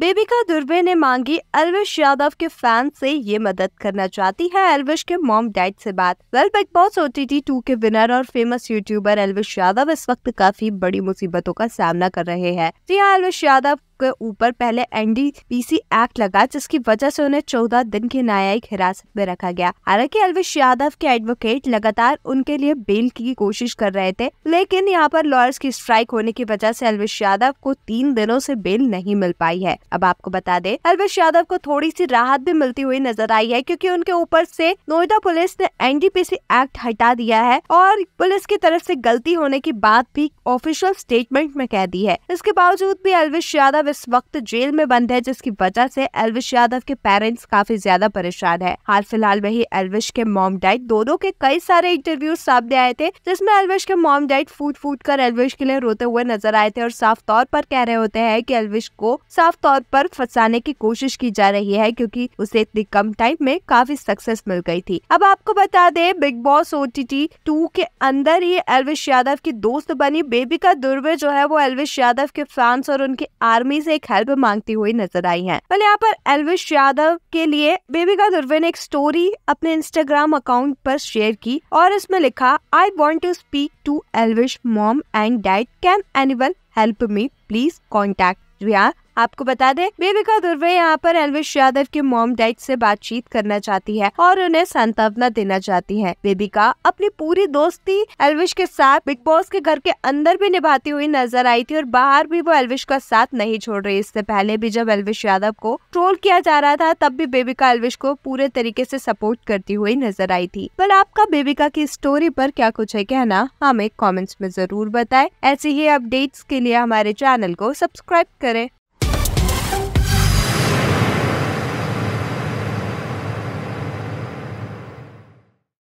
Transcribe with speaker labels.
Speaker 1: बेबिका दुर्वे ने मांगी अलविश यादव के फैन से ये मदद करना चाहती है अलविश के मॉम डैड से बात well Bigg Boss O T T two winner और फेमस यूट्यूबर अलविश यादव इस वक्त काफी बड़ी मुसीबतों का सामना कर रहे हैं जी हाँ अलविश यादव के ऊपर पहले एनडीपीसी एक्ट लगा जिसकी वजह से उन्हें चौदह दिन की न्यायिक हिरासत में रखा गया हालांकि अल्विश यादव के एडवोकेट लगातार उनके लिए बेल की कोशिश कर रहे थे लेकिन यहाँ पर लॉयर्स की स्ट्राइक होने की वजह से अल्विश यादव को तीन दिनों से बेल नहीं मिल पाई है अब आपको बता दे अल्विश यादव को थोड़ी सी राहत भी मिलती हुई नजर आई है क्योंकि उनके ऊपर से नोएडा पुलिस ने एनडीपीसी एक्ट हटा दिया है और पुलिस की तरफ से गलती होने की बात भी ऑफिशियल स्टेटमेंट में कह दी है इसके बावजूद भी अल्विश यादव इस वक्त जेल में बंद है जिसकी वजह से एलविश यादव के पेरेंट्स काफी ज्यादा परेशान है हाल फिलहाल में ही एलविश के मॉम डैड दोनों के कई सारे इंटरव्यू सामने आए थे जिसमें एलविश के मॉम डैड फूट फूट कर एलविश के लिए रोते हुए नजर आए थे और साफ तौर पर कह रहे होते हैं की एलविश को साफ तौर पर फंसाने की कोशिश की जा रही है क्यूँकी उसे इतनी कम टाइम में काफी सक्सेस मिल गई थी अब आपको बता दें Bigg Boss O T T two अंदर ही अलविश यादव की दोस्त बनी बेबी का दुर्वे जो है वो अलविश यादव के फैंस और उनकी आर्मी मम्मी से एक हेल्प मांगती हुई नजर आई है पहले यहाँ पर एलविश यादव के लिए बेबिका दुर्वे ने एक स्टोरी अपने इंस्टाग्राम अकाउंट पर शेयर की और इसमें लिखा I want to speak to Elvish mom and dad can any help me please contact Riya आपको बता दें बेबिका दुर्वे यहाँ पर एलविश यादव के मॉम डैड से बातचीत करना चाहती है और उन्हें सांत्वना देना चाहती है बेबिका अपनी पूरी दोस्ती एलविश के साथ बिग बॉस के घर के अंदर भी निभाती हुई नजर आई थी और बाहर भी वो एलविश का साथ नहीं छोड़ रही इससे पहले भी जब एलविश यादव को ट्रोल किया जा रहा था तब भी बेबिका एलविश को पूरे तरीके से सपोर्ट करती हुई नजर आई थी पर आपका बेबिका की स्टोरी पर क्या कुछ है कहना हमें कमेंट्स में जरूर बताएं ऐसे ही अपडेट्स के लिए हमारे चैनल को सब्सक्राइब करें